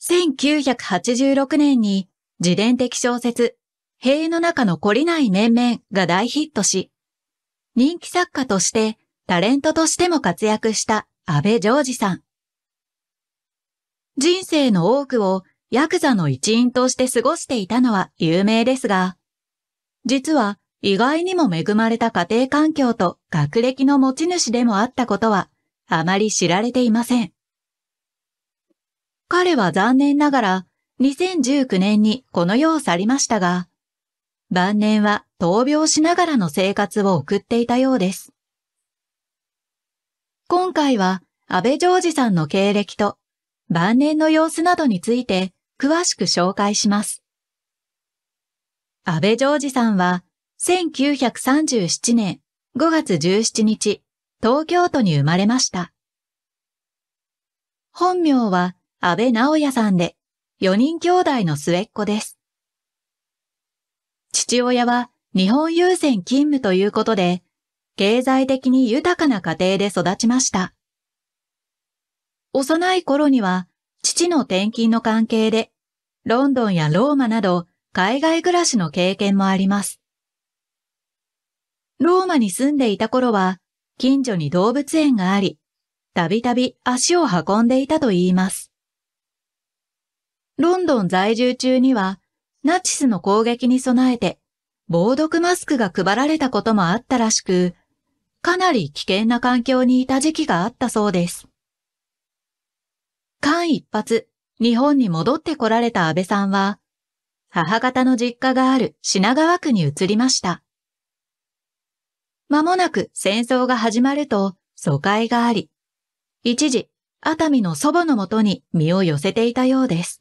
1986年に自伝的小説、塀の中の懲りない面々が大ヒットし、人気作家としてタレントとしても活躍した安倍ジョージさん。人生の多くをヤクザの一員として過ごしていたのは有名ですが、実は意外にも恵まれた家庭環境と学歴の持ち主でもあったことはあまり知られていません。彼は残念ながら2019年にこの世を去りましたが、晩年は闘病しながらの生活を送っていたようです。今回は安倍ジ二さんの経歴と晩年の様子などについて詳しく紹介します。安倍ジ二さんは1937年5月17日、東京都に生まれました。本名は安倍直也さんで、4人兄弟の末っ子です。父親は日本郵船勤務ということで、経済的に豊かな家庭で育ちました。幼い頃には、父の転勤の関係で、ロンドンやローマなど海外暮らしの経験もあります。ローマに住んでいた頃は、近所に動物園があり、たびたび足を運んでいたと言います。ロンドン在住中には、ナチスの攻撃に備えて、防毒マスクが配られたこともあったらしく、かなり危険な環境にいた時期があったそうです。間一髪、日本に戻ってこられた安倍さんは、母方の実家がある品川区に移りました。間もなく戦争が始まると疎開があり、一時、熱海の祖母のもとに身を寄せていたようです。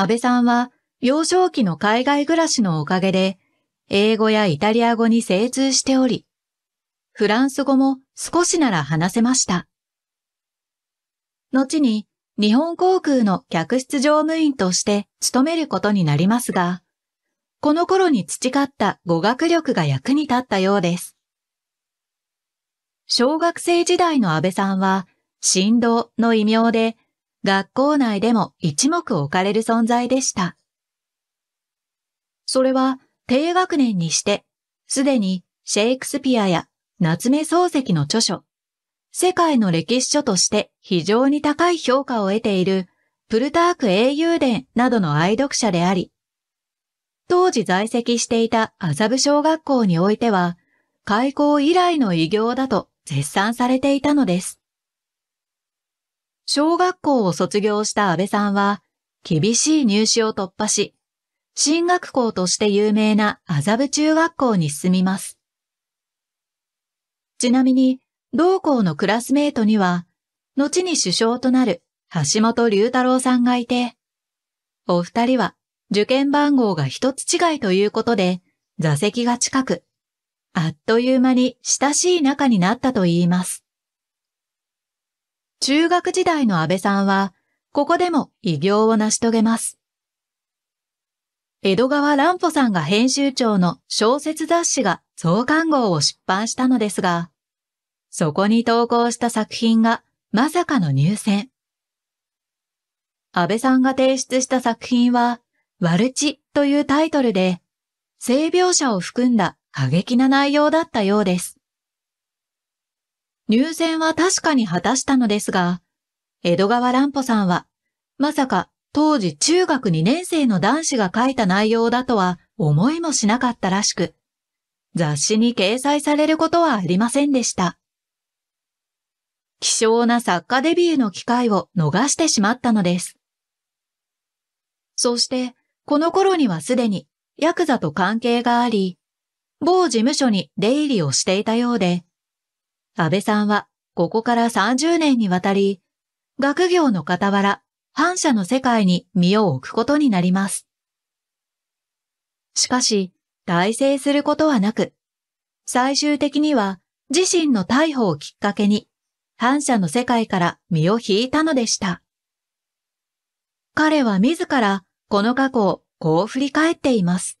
安倍さんは幼少期の海外暮らしのおかげで、英語やイタリア語に精通しており、フランス語も少しなら話せました。後に日本航空の客室乗務員として勤めることになりますが、この頃に培った語学力が役に立ったようです。小学生時代の安倍さんは、振動の異名で学校内でも一目置かれる存在でした。それは低学年にして、すでにシェイクスピアや夏目漱石の著書、世界の歴史書として非常に高い評価を得ているプルターク英雄伝などの愛読者であり、当時在籍していた麻布小学校においては、開校以来の偉業だと絶賛されていたのです。小学校を卒業した安倍さんは、厳しい入試を突破し、進学校として有名な麻布中学校に進みます。ちなみに、同校のクラスメートには、後に首相となる橋本龍太郎さんがいて、お二人は受験番号が一つ違いということで、座席が近く、あっという間に親しい仲になったと言います。中学時代の安倍さんは、ここでも偉業を成し遂げます。江戸川乱歩さんが編集長の小説雑誌が創刊号を出版したのですが、そこに投稿した作品がまさかの入選。安倍さんが提出した作品は、ワルチというタイトルで、性描写を含んだ過激な内容だったようです。入選は確かに果たしたのですが、江戸川乱歩さんは、まさか当時中学2年生の男子が書いた内容だとは思いもしなかったらしく、雑誌に掲載されることはありませんでした。希少な作家デビューの機会を逃してしまったのです。そして、この頃にはすでにヤクザと関係があり、某事務所に出入りをしていたようで、安倍さんはここから30年にわたり、学業の傍ら、反射の世界に身を置くことになります。しかし、大成することはなく、最終的には自身の逮捕をきっかけに、反射の世界から身を引いたのでした。彼は自らこの過去をこう振り返っています。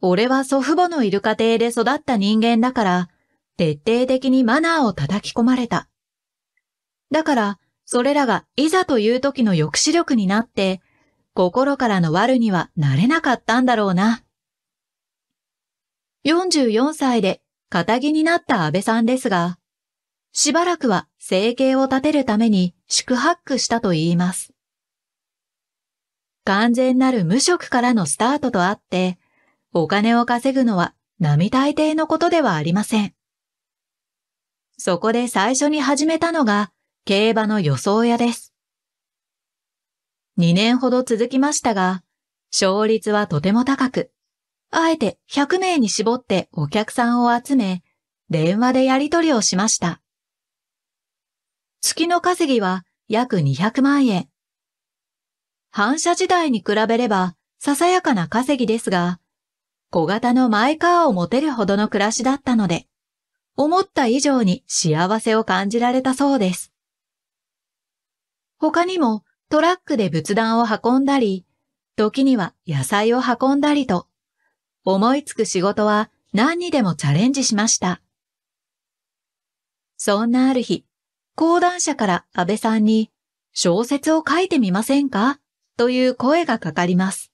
俺は祖父母のいる家庭で育った人間だから、徹底的にマナーを叩き込まれた。だから、それらがいざという時の抑止力になって、心からの悪にはなれなかったんだろうな。44歳で、仇になった安倍さんですが、しばらくは生計を立てるために宿泊したと言います。完全なる無職からのスタートとあって、お金を稼ぐのは並大抵のことではありません。そこで最初に始めたのが競馬の予想屋です。2年ほど続きましたが、勝率はとても高く、あえて100名に絞ってお客さんを集め、電話でやり取りをしました。月の稼ぎは約200万円。反射時代に比べればささやかな稼ぎですが、小型のマイカーを持てるほどの暮らしだったので、思った以上に幸せを感じられたそうです。他にもトラックで仏壇を運んだり、時には野菜を運んだりと、思いつく仕事は何にでもチャレンジしました。そんなある日、講談社から安倍さんに小説を書いてみませんかという声がかかります。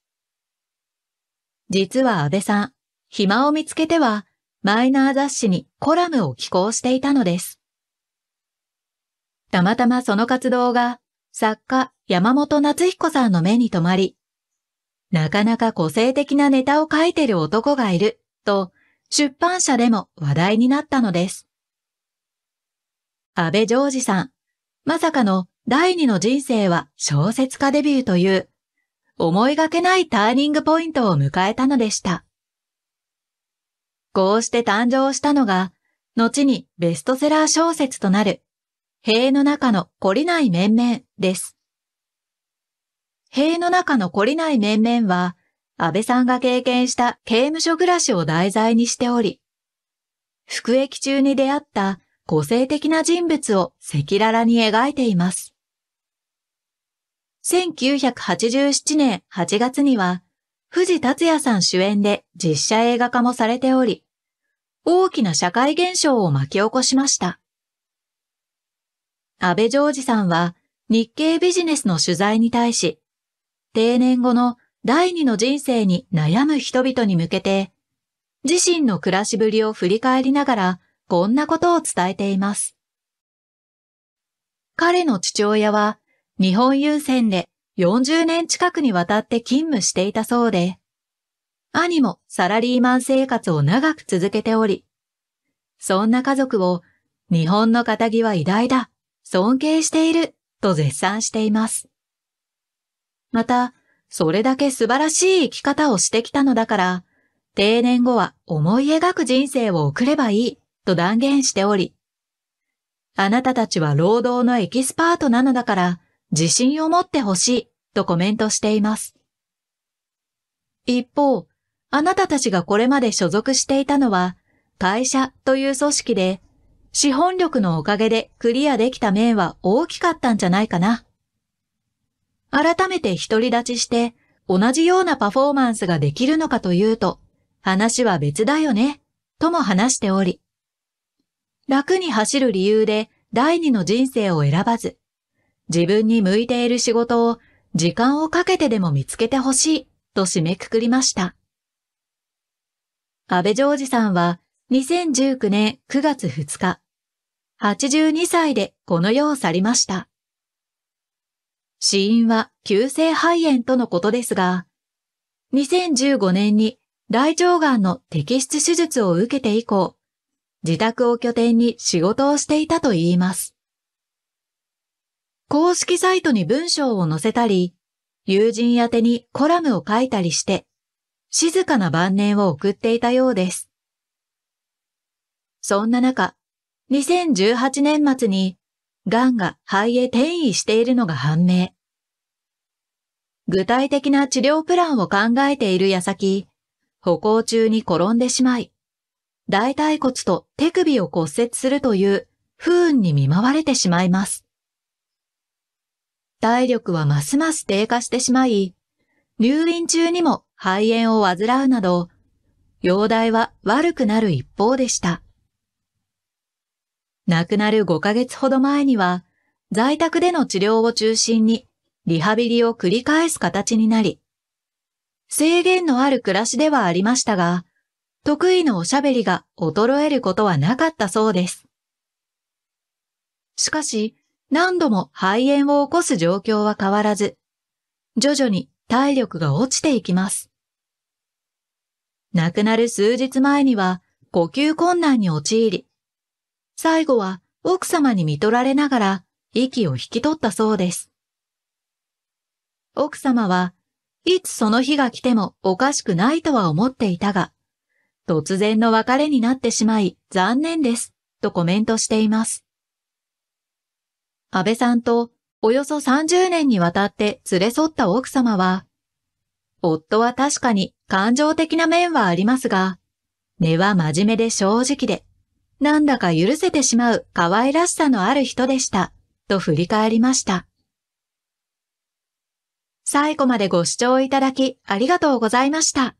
実は安倍さん、暇を見つけてはマイナー雑誌にコラムを寄稿していたのです。たまたまその活動が作家山本夏彦さんの目に留まり、なかなか個性的なネタを書いてる男がいると出版社でも話題になったのです。安倍ジョージさん、まさかの第二の人生は小説家デビューという思いがけないターニングポイントを迎えたのでした。こうして誕生したのが、後にベストセラー小説となる、塀の中の懲りない面々です。塀の中の懲りない面々は、安倍さんが経験した刑務所暮らしを題材にしており、服役中に出会った個性的な人物を赤裸々に描いています。1987年8月には、藤達也さん主演で実写映画化もされており、大きな社会現象を巻き起こしました。安倍常二さんは日経ビジネスの取材に対し、定年後の第二の人生に悩む人々に向けて、自身の暮らしぶりを振り返りながら、こんなことを伝えています。彼の父親は日本郵船で40年近くにわたって勤務していたそうで、兄もサラリーマン生活を長く続けており、そんな家族を日本の仇は偉大だ、尊敬していると絶賛しています。また、それだけ素晴らしい生き方をしてきたのだから、定年後は思い描く人生を送ればいいと断言しており、あなたたちは労働のエキスパートなのだから、自信を持ってほしいとコメントしています。一方、あなたたちがこれまで所属していたのは、会社という組織で、資本力のおかげでクリアできた面は大きかったんじゃないかな。改めて独り立ちして、同じようなパフォーマンスができるのかというと、話は別だよね、とも話しており。楽に走る理由で第二の人生を選ばず、自分に向いている仕事を時間をかけてでも見つけてほしいと締めくくりました。安倍ジ二さんは2019年9月2日、82歳でこの世を去りました。死因は急性肺炎とのことですが、2015年に大腸がんの摘出手術を受けて以降、自宅を拠点に仕事をしていたと言います。公式サイトに文章を載せたり、友人宛てにコラムを書いたりして、静かな晩年を送っていたようです。そんな中、2018年末に、癌が肺へ転移しているのが判明。具体的な治療プランを考えている矢先、歩行中に転んでしまい、大腿骨と手首を骨折するという不運に見舞われてしまいます。体力はますます低下してしまい、入院中にも肺炎を患うなど、容体は悪くなる一方でした。亡くなる5ヶ月ほど前には、在宅での治療を中心にリハビリを繰り返す形になり、制限のある暮らしではありましたが、得意のおしゃべりが衰えることはなかったそうです。しかし、何度も肺炎を起こす状況は変わらず、徐々に体力が落ちていきます。亡くなる数日前には呼吸困難に陥り、最後は奥様に見取られながら息を引き取ったそうです。奥様はいつその日が来てもおかしくないとは思っていたが、突然の別れになってしまい残念ですとコメントしています。安倍さんとおよそ30年にわたって連れ添った奥様は、夫は確かに感情的な面はありますが、根は真面目で正直で、なんだか許せてしまう可愛らしさのある人でした、と振り返りました。最後までご視聴いただきありがとうございました。